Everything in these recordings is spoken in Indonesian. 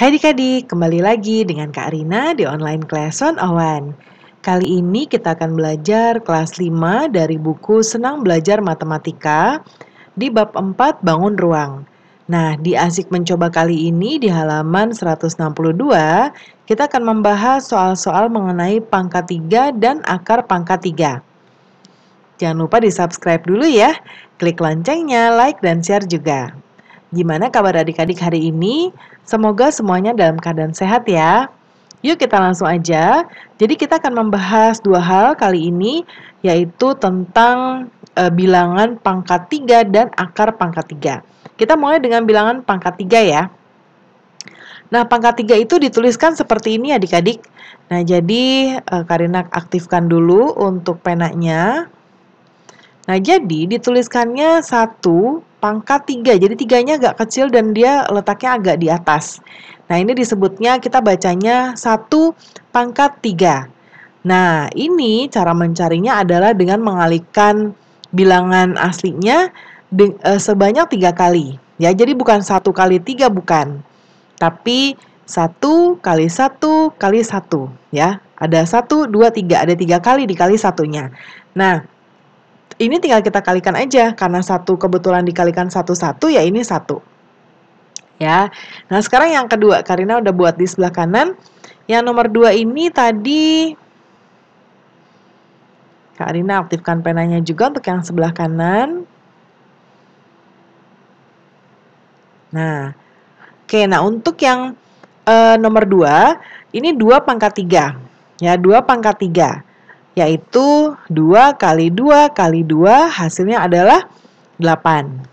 Hai dikadi, kembali lagi dengan Kak Rina di online class on Owen. Kali ini kita akan belajar kelas 5 dari buku Senang Belajar Matematika di bab 4 Bangun Ruang. Nah, di asik mencoba kali ini di halaman 162, kita akan membahas soal-soal mengenai pangkat 3 dan akar pangkat 3. Jangan lupa di-subscribe dulu ya. Klik loncengnya, like, dan share juga. Gimana kabar adik-adik hari ini? Semoga semuanya dalam keadaan sehat ya. Yuk kita langsung aja. Jadi kita akan membahas dua hal kali ini yaitu tentang e, bilangan pangkat 3 dan akar pangkat 3. Kita mulai dengan bilangan pangkat 3 ya. Nah, pangkat 3 itu dituliskan seperti ini adik-adik. Nah, jadi e, eh, Karina aktifkan dulu untuk penanya. Nah, jadi dituliskannya satu pangkat tiga Jadi tiganya agak kecil dan dia letaknya agak di atas. Nah, ini disebutnya kita bacanya satu pangkat tiga Nah, ini cara mencarinya adalah dengan mengalihkan bilangan aslinya eh, sebanyak tiga kali. Ya, jadi bukan satu kali tiga bukan, tapi satu kali satu kali satu. Ya, ada satu, dua, tiga, ada tiga kali dikali satunya. Nah, ini tinggal kita kalikan aja karena satu kebetulan dikalikan satu-satu ya ini satu. Ya. Nah, sekarang yang kedua Karina udah buat di sebelah kanan. Yang nomor dua ini tadi Karina aktifkan penanya juga untuk yang sebelah kanan. Nah, oke. Nah, untuk yang e, nomor dua ini dua pangkat tiga Ya, dua pangkat tiga yaitu 2 kali 2 kali 2 hasilnya adalah 8.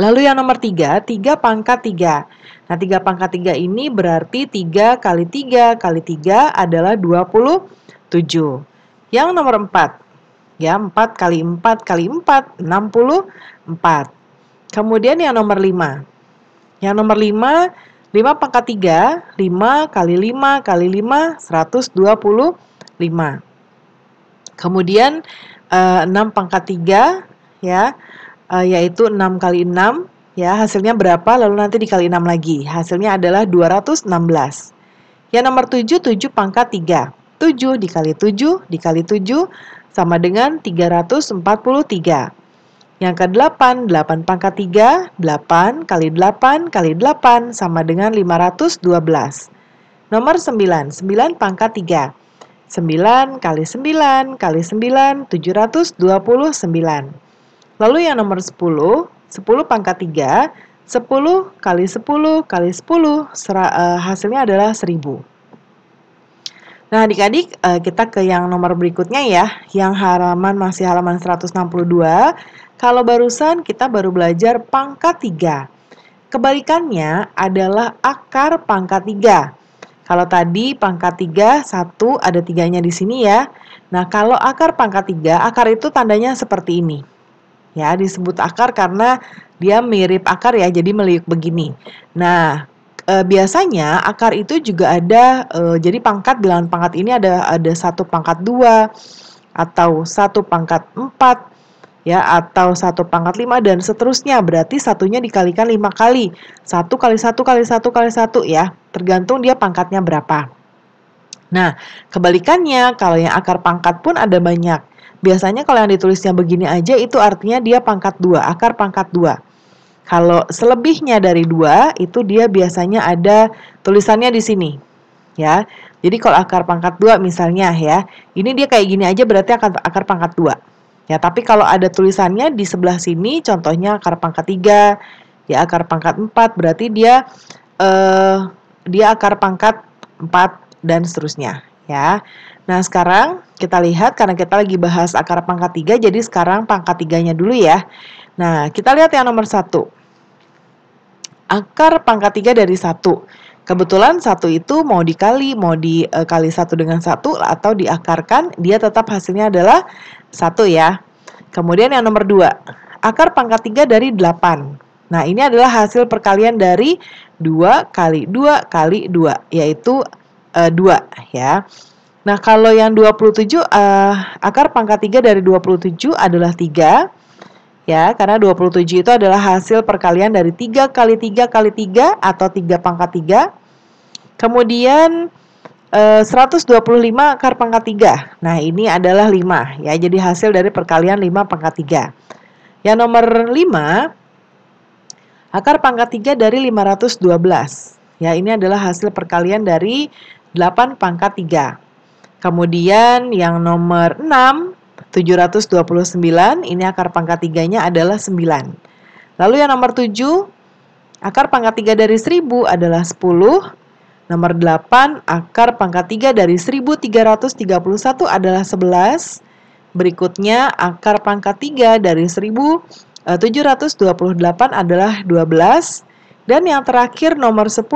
Lalu yang nomor 3, 3 pangkat 3. Nah, 3 pangkat 3 ini berarti 3 kali 3 kali 3 adalah 27. Yang nomor 4, ya 4 kali 4 kali 4, 64. Kemudian yang nomor 5. Yang nomor 5, 5 pangkat 3, 5 kali 5 kali 5, 125. Kemudian uh, eh, 6 pangkat 3 ya, uh, yaitu 6 kali 6 ya, hasilnya berapa lalu nanti dikali 6 lagi. Hasilnya adalah 216. Ya nomor 7 7 pangkat 3. 7 dikali 7 dikali 7 sama dengan 343. Yang ke-8, 8 pangkat 3, 8 kali 8 kali 8 sama dengan 512. Nomor 9, 9 pangkat 3. 9 kali 9 kali 9 729. Lalu yang nomor 10, 10 pangkat 3, 10 kali 10 kali 10 sera, uh, hasilnya adalah 1000. Nah, Adik-adik, uh, kita ke yang nomor berikutnya ya, yang halaman masih halaman 162. Kalau barusan kita baru belajar pangkat 3. Kebalikannya adalah akar pangkat 3. Kalau tadi pangkat 3, 1 ada tiganya di sini ya. Nah, kalau akar pangkat 3, akar itu tandanya seperti ini. Ya, disebut akar karena dia mirip akar ya, jadi meliuk begini. Nah, e, biasanya akar itu juga ada, e, jadi pangkat, bilangan pangkat ini ada ada satu pangkat 2, atau satu pangkat 4, ya atau satu pangkat 5 dan seterusnya. Berarti satunya dikalikan lima kali. satu kali satu kali satu kali satu ya, tergantung dia pangkatnya berapa. Nah, kebalikannya kalau yang akar pangkat pun ada banyak. Biasanya kalau yang ditulisnya begini aja itu artinya dia pangkat dua akar pangkat dua. Kalau selebihnya dari dua itu dia biasanya ada tulisannya di sini. Ya. Jadi kalau akar pangkat dua misalnya ya, ini dia kayak gini aja berarti akar akar pangkat dua Ya, tapi kalau ada tulisannya di sebelah sini, contohnya akar pangkat 3, ya akar pangkat 4, berarti dia eh, dia akar pangkat 4 dan seterusnya, ya. Nah, sekarang kita lihat karena kita lagi bahas akar pangkat 3, jadi sekarang pangkat 3-nya dulu ya. Nah, kita lihat yang nomor 1. Akar pangkat 3 dari 1. Kebetulan satu itu mau dikali, mau dikali eh, satu dengan satu atau diakarkan, dia tetap hasilnya adalah satu ya. Kemudian yang nomor 2, akar pangkat 3 dari 8. Nah, ini adalah hasil perkalian dari 2 kali 2 kali 2, yaitu e, eh, 2 ya. Nah, kalau yang 27, e, eh, akar pangkat 3 dari 27 adalah 3. Ya, karena 27 itu adalah hasil perkalian dari 3 kali 3 kali 3 atau 3 pangkat 3. Kemudian 125 eh, akar pangkat 3. Nah, ini adalah 5 ya. Jadi hasil dari perkalian 5 pangkat 3. Yang nomor 5 akar pangkat 3 dari 512. Ya, ini adalah hasil perkalian dari 8 pangkat 3. Kemudian yang nomor 6 729 ini akar pangkat 3-nya adalah 9. Lalu yang nomor 7 akar pangkat 3 dari 1000 adalah 10. Nomor 8, akar pangkat 3 dari 1331 adalah 11. Berikutnya, akar pangkat 3 dari 1728 adalah 12. Dan yang terakhir nomor 10,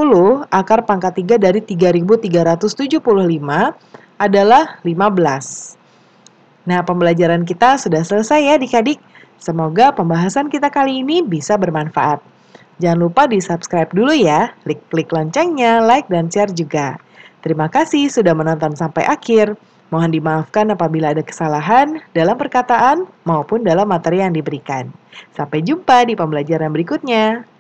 akar pangkat 3 dari 3375 adalah 15. Nah, pembelajaran kita sudah selesai ya adik-adik. Semoga pembahasan kita kali ini bisa bermanfaat. Jangan lupa di subscribe dulu ya, klik-klik loncengnya, like dan share juga. Terima kasih sudah menonton sampai akhir. Mohon dimaafkan apabila ada kesalahan dalam perkataan maupun dalam materi yang diberikan. Sampai jumpa di pembelajaran berikutnya.